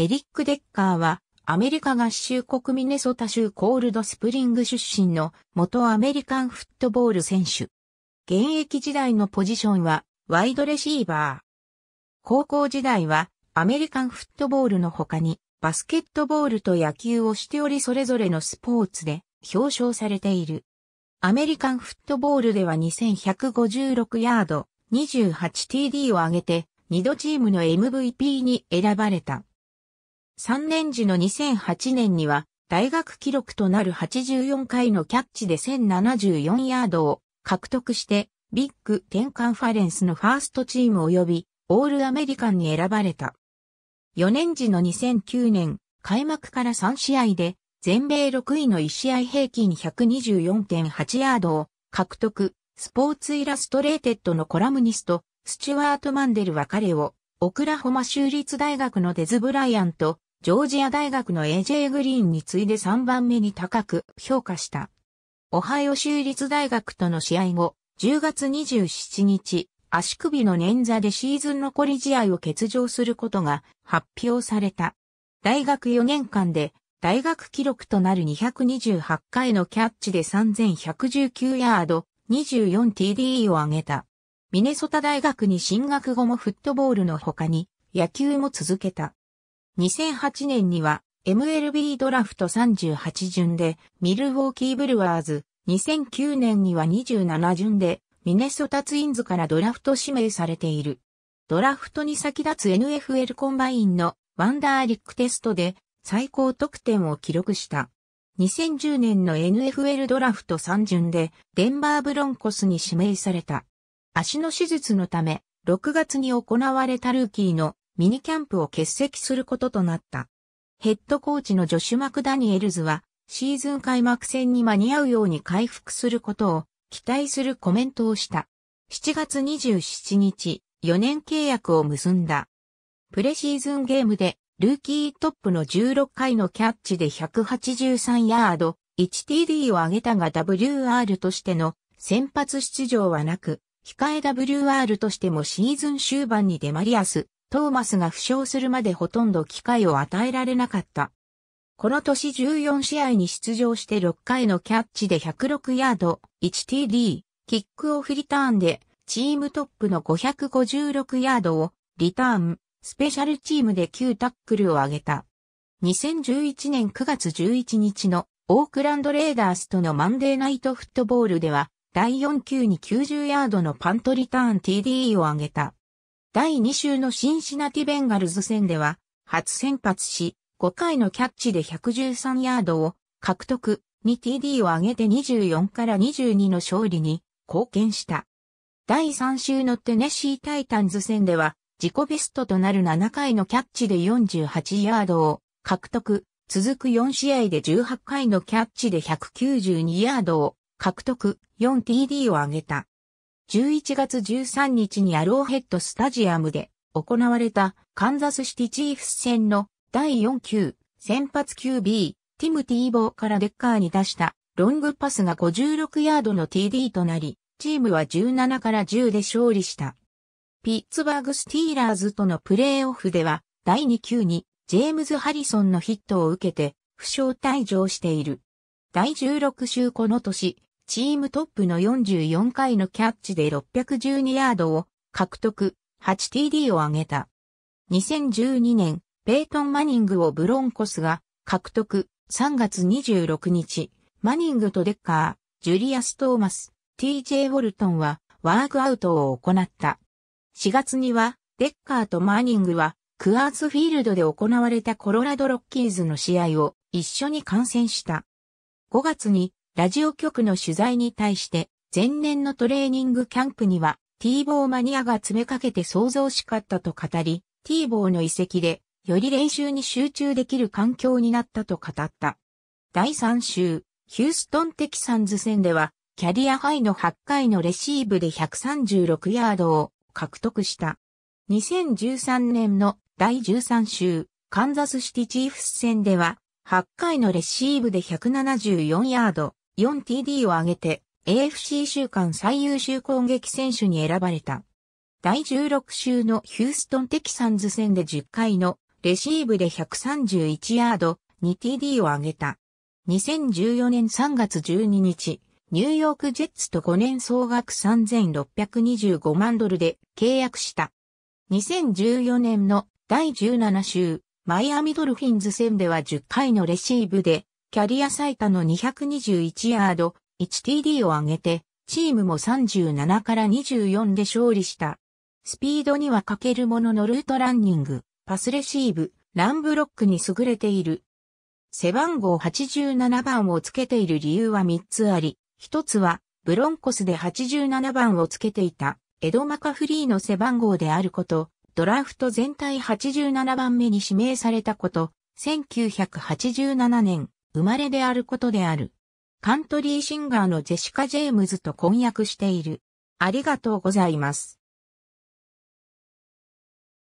エリック・デッカーは、アメリカ合衆国ミネソタ州コールドスプリング出身の元アメリカンフットボール選手。現役時代のポジションはワイドレシーバー。高校時代はアメリカンフットボールの他にバスケットボールと野球をしておりそれぞれのスポーツで表彰されている。アメリカンフットボールでは2156ヤード 28TD を上げて2度チームの MVP に選ばれた。3年時の2008年には大学記録となる84回のキャッチで1074ヤードを獲得してビッグ10カンファレンスのファーストチーム及びオールアメリカンに選ばれた。4年時の2009年開幕から3試合で全米6位の1試合平均124.8ヤードを獲得、スポーツイラストレーテッドのコラムニスト、スチュワート・マンデルは彼を、オクラホマ州立大学のデズ・ブライアント、ジョージア大学の AJ グリーンに次いで3番目に高く評価した。オハイオ州立大学との試合後、10月27日、足首の捻挫でシーズン残り試合を欠場することが発表された。大学4年間で大学記録となる228回のキャッチで3119ヤード 24TD を上げた。ミネソタ大学に進学後もフットボールの他に野球も続けた。2008年には MLB ドラフト38順でミルウォーキーブルワーズ、2009年には27順でミネソタツインズからドラフト指名されている。ドラフトに先立つ NFL コンバインのワンダーリックテストで最高得点を記録した。2010年の NFL ドラフト3順でデンバーブロンコスに指名された。足の手術のため6月に行われたルーキーのミニキャンプを欠席することとなった。ヘッドコーチのジョシュ・マクダニエルズは、シーズン開幕戦に間に合うように回復することを期待するコメントをした。7月27日、4年契約を結んだ。プレシーズンゲームで、ルーキートップの16回のキャッチで183ヤード、1TD を上げたが WR としての先発出場はなく、控え WR としてもシーズン終盤にデマリアス、トーマスが負傷するまでほとんど機会を与えられなかった。この年14試合に出場して6回のキャッチで106ヤード、1TD、キックオフリターンで、チームトップの556ヤードを、リターン、スペシャルチームで9タックルを上げた。2011年9月11日のオークランドレーダースとのマンデーナイトフットボールでは、第4球に90ヤードのパントリターン TD を上げた。第2週のシンシナティベンガルズ戦では、初先発し、5回のキャッチで113ヤードを獲得、2 TD を上げて24から22の勝利に貢献した。第3週のテネシータイタンズ戦では、自己ベストとなる7回のキャッチで48ヤードを獲得、続く4試合で18回のキャッチで192ヤードを獲得、4TD を上げた。11月13日にアローヘッドスタジアムで行われたカンザスシティチーフス戦の第4球先発 QB ティム・ティーボーからデッカーに出したロングパスが56ヤードの TD となり、チームは17から10で勝利した。ピッツバーグ・スティーラーズとのプレーオフでは第2球にジェームズ・ハリソンのヒットを受けて負傷退場している。第16週この年、チームトップの44回のキャッチで612ヤードを獲得、8TD を挙げた。2012年、ペイトン・マニングをブロンコスが獲得、3月26日、マニングとデッカー、ジュリアス・トーマス、TJ・ ウォルトンはワークアウトを行った。4月には、デッカーとマーニングは、クアーツフィールドで行われたコロラドロッキーズの試合を一緒に観戦した。5月にラジオ局の取材に対して、前年のトレーニングキャンプには、ティーボーマニアが詰めかけて想像しかったと語り、ティーボーの遺跡で、より練習に集中できる環境になったと語った。第3週、ヒューストンテキサンズ戦では、キャリアハイの8回のレシーブで136ヤードを獲得した。2013年の第13週、カンザスシティチーフス戦では、8回のレシーブで174ヤード、4TD を挙げて AFC 週間最優秀攻撃選手に選ばれた。第16週のヒューストンテキサンズ戦で10回のレシーブで131ヤード 2TD を挙げた。2014年3月12日、ニューヨークジェッツと5年総額3625万ドルで契約した。2014年の第17週、マイアミドルフィンズ戦では10回のレシーブでキャリア最多の221ヤード、1TD を挙げて、チームも37から24で勝利した。スピードには欠けるもののルートランニング、パスレシーブ、ランブロックに優れている。背番号87番をつけている理由は3つあり、1つは、ブロンコスで87番をつけていた、エド・マカフリーの背番号であること、ドラフト全体87番目に指名されたこと、1987年生まれであることである。カントリーシンガーのジェシカ・ジェームズと婚約している。ありがとうございます。